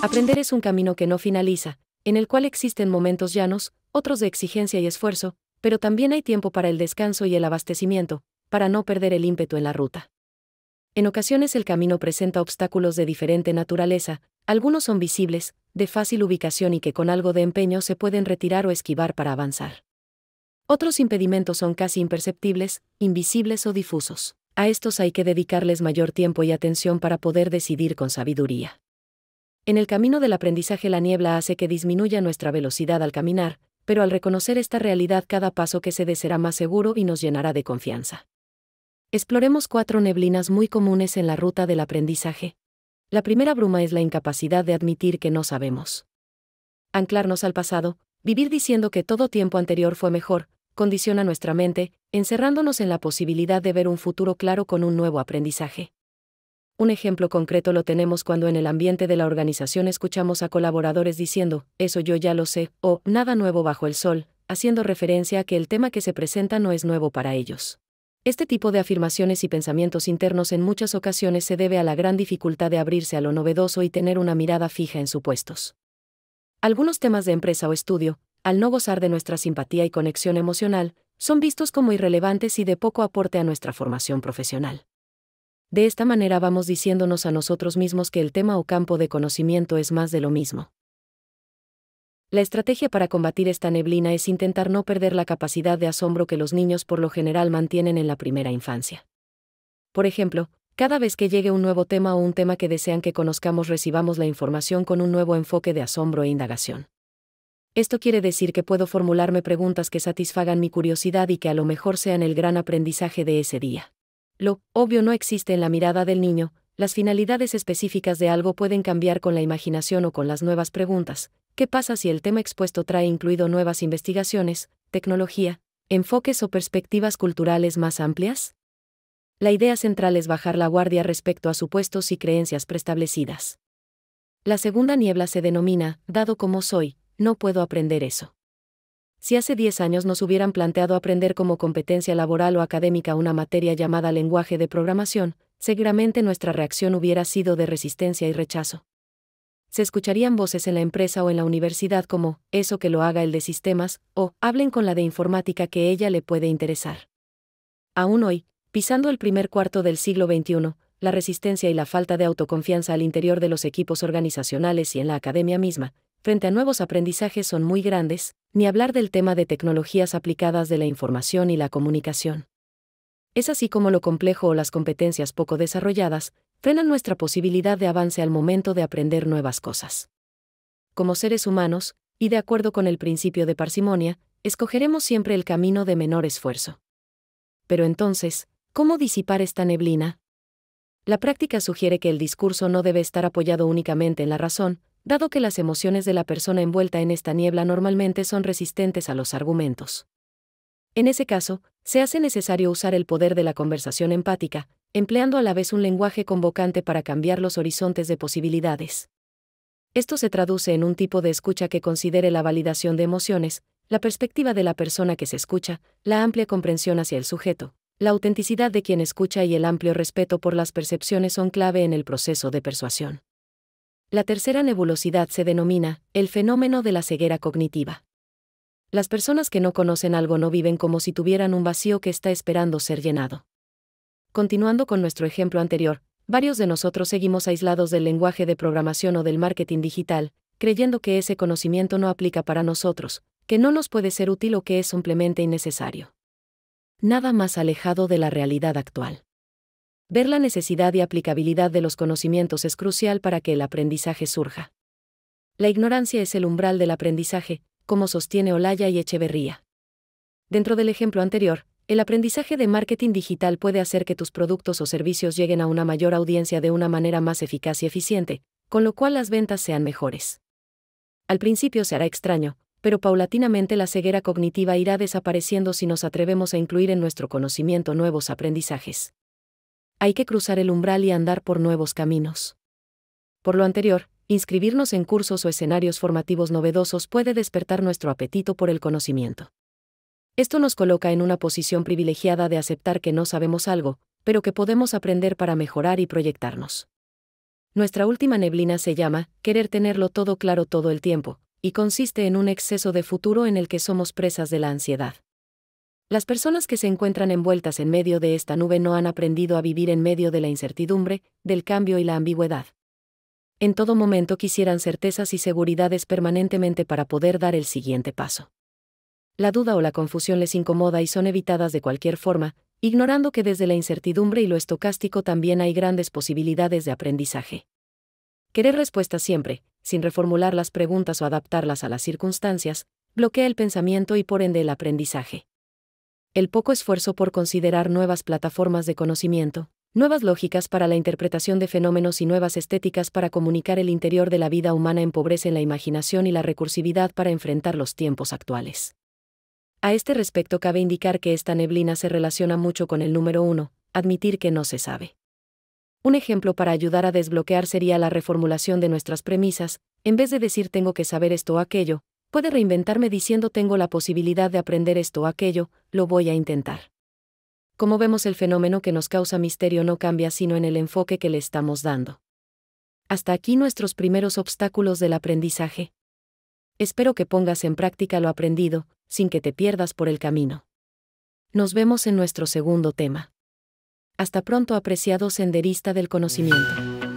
Aprender es un camino que no finaliza, en el cual existen momentos llanos, otros de exigencia y esfuerzo, pero también hay tiempo para el descanso y el abastecimiento, para no perder el ímpetu en la ruta. En ocasiones el camino presenta obstáculos de diferente naturaleza, algunos son visibles, de fácil ubicación y que con algo de empeño se pueden retirar o esquivar para avanzar. Otros impedimentos son casi imperceptibles, invisibles o difusos. A estos hay que dedicarles mayor tiempo y atención para poder decidir con sabiduría. En el camino del aprendizaje la niebla hace que disminuya nuestra velocidad al caminar, pero al reconocer esta realidad cada paso que se dé será más seguro y nos llenará de confianza. Exploremos cuatro neblinas muy comunes en la ruta del aprendizaje. La primera bruma es la incapacidad de admitir que no sabemos. Anclarnos al pasado, vivir diciendo que todo tiempo anterior fue mejor, condiciona nuestra mente, encerrándonos en la posibilidad de ver un futuro claro con un nuevo aprendizaje. Un ejemplo concreto lo tenemos cuando en el ambiente de la organización escuchamos a colaboradores diciendo, eso yo ya lo sé, o nada nuevo bajo el sol, haciendo referencia a que el tema que se presenta no es nuevo para ellos. Este tipo de afirmaciones y pensamientos internos en muchas ocasiones se debe a la gran dificultad de abrirse a lo novedoso y tener una mirada fija en supuestos. Algunos temas de empresa o estudio, al no gozar de nuestra simpatía y conexión emocional, son vistos como irrelevantes y de poco aporte a nuestra formación profesional. De esta manera vamos diciéndonos a nosotros mismos que el tema o campo de conocimiento es más de lo mismo. La estrategia para combatir esta neblina es intentar no perder la capacidad de asombro que los niños por lo general mantienen en la primera infancia. Por ejemplo, cada vez que llegue un nuevo tema o un tema que desean que conozcamos recibamos la información con un nuevo enfoque de asombro e indagación. Esto quiere decir que puedo formularme preguntas que satisfagan mi curiosidad y que a lo mejor sean el gran aprendizaje de ese día. Lo obvio no existe en la mirada del niño, las finalidades específicas de algo pueden cambiar con la imaginación o con las nuevas preguntas. ¿Qué pasa si el tema expuesto trae incluido nuevas investigaciones, tecnología, enfoques o perspectivas culturales más amplias? La idea central es bajar la guardia respecto a supuestos y creencias preestablecidas. La segunda niebla se denomina, dado como soy, no puedo aprender eso. Si hace 10 años nos hubieran planteado aprender como competencia laboral o académica una materia llamada lenguaje de programación, seguramente nuestra reacción hubiera sido de resistencia y rechazo. Se escucharían voces en la empresa o en la universidad como, eso que lo haga el de sistemas, o, hablen con la de informática que ella le puede interesar. Aún hoy, pisando el primer cuarto del siglo XXI, la resistencia y la falta de autoconfianza al interior de los equipos organizacionales y en la academia misma, frente a nuevos aprendizajes son muy grandes, ni hablar del tema de tecnologías aplicadas de la información y la comunicación. Es así como lo complejo o las competencias poco desarrolladas frenan nuestra posibilidad de avance al momento de aprender nuevas cosas. Como seres humanos, y de acuerdo con el principio de parsimonia, escogeremos siempre el camino de menor esfuerzo. Pero entonces, ¿cómo disipar esta neblina? La práctica sugiere que el discurso no debe estar apoyado únicamente en la razón, dado que las emociones de la persona envuelta en esta niebla normalmente son resistentes a los argumentos. En ese caso, se hace necesario usar el poder de la conversación empática, empleando a la vez un lenguaje convocante para cambiar los horizontes de posibilidades. Esto se traduce en un tipo de escucha que considere la validación de emociones, la perspectiva de la persona que se escucha, la amplia comprensión hacia el sujeto, la autenticidad de quien escucha y el amplio respeto por las percepciones son clave en el proceso de persuasión. La tercera nebulosidad se denomina el fenómeno de la ceguera cognitiva. Las personas que no conocen algo no viven como si tuvieran un vacío que está esperando ser llenado. Continuando con nuestro ejemplo anterior, varios de nosotros seguimos aislados del lenguaje de programación o del marketing digital, creyendo que ese conocimiento no aplica para nosotros, que no nos puede ser útil o que es simplemente innecesario. Nada más alejado de la realidad actual. Ver la necesidad y aplicabilidad de los conocimientos es crucial para que el aprendizaje surja. La ignorancia es el umbral del aprendizaje, como sostiene Olaya y Echeverría. Dentro del ejemplo anterior, el aprendizaje de marketing digital puede hacer que tus productos o servicios lleguen a una mayor audiencia de una manera más eficaz y eficiente, con lo cual las ventas sean mejores. Al principio se hará extraño, pero paulatinamente la ceguera cognitiva irá desapareciendo si nos atrevemos a incluir en nuestro conocimiento nuevos aprendizajes hay que cruzar el umbral y andar por nuevos caminos. Por lo anterior, inscribirnos en cursos o escenarios formativos novedosos puede despertar nuestro apetito por el conocimiento. Esto nos coloca en una posición privilegiada de aceptar que no sabemos algo, pero que podemos aprender para mejorar y proyectarnos. Nuestra última neblina se llama querer tenerlo todo claro todo el tiempo, y consiste en un exceso de futuro en el que somos presas de la ansiedad. Las personas que se encuentran envueltas en medio de esta nube no han aprendido a vivir en medio de la incertidumbre, del cambio y la ambigüedad. En todo momento quisieran certezas y seguridades permanentemente para poder dar el siguiente paso. La duda o la confusión les incomoda y son evitadas de cualquier forma, ignorando que desde la incertidumbre y lo estocástico también hay grandes posibilidades de aprendizaje. Querer respuestas siempre, sin reformular las preguntas o adaptarlas a las circunstancias, bloquea el pensamiento y por ende el aprendizaje el poco esfuerzo por considerar nuevas plataformas de conocimiento, nuevas lógicas para la interpretación de fenómenos y nuevas estéticas para comunicar el interior de la vida humana empobrecen la imaginación y la recursividad para enfrentar los tiempos actuales. A este respecto cabe indicar que esta neblina se relaciona mucho con el número uno, admitir que no se sabe. Un ejemplo para ayudar a desbloquear sería la reformulación de nuestras premisas, en vez de decir tengo que saber esto o aquello, Puede reinventarme diciendo tengo la posibilidad de aprender esto o aquello, lo voy a intentar. Como vemos el fenómeno que nos causa misterio no cambia sino en el enfoque que le estamos dando. Hasta aquí nuestros primeros obstáculos del aprendizaje. Espero que pongas en práctica lo aprendido, sin que te pierdas por el camino. Nos vemos en nuestro segundo tema. Hasta pronto apreciado senderista del conocimiento.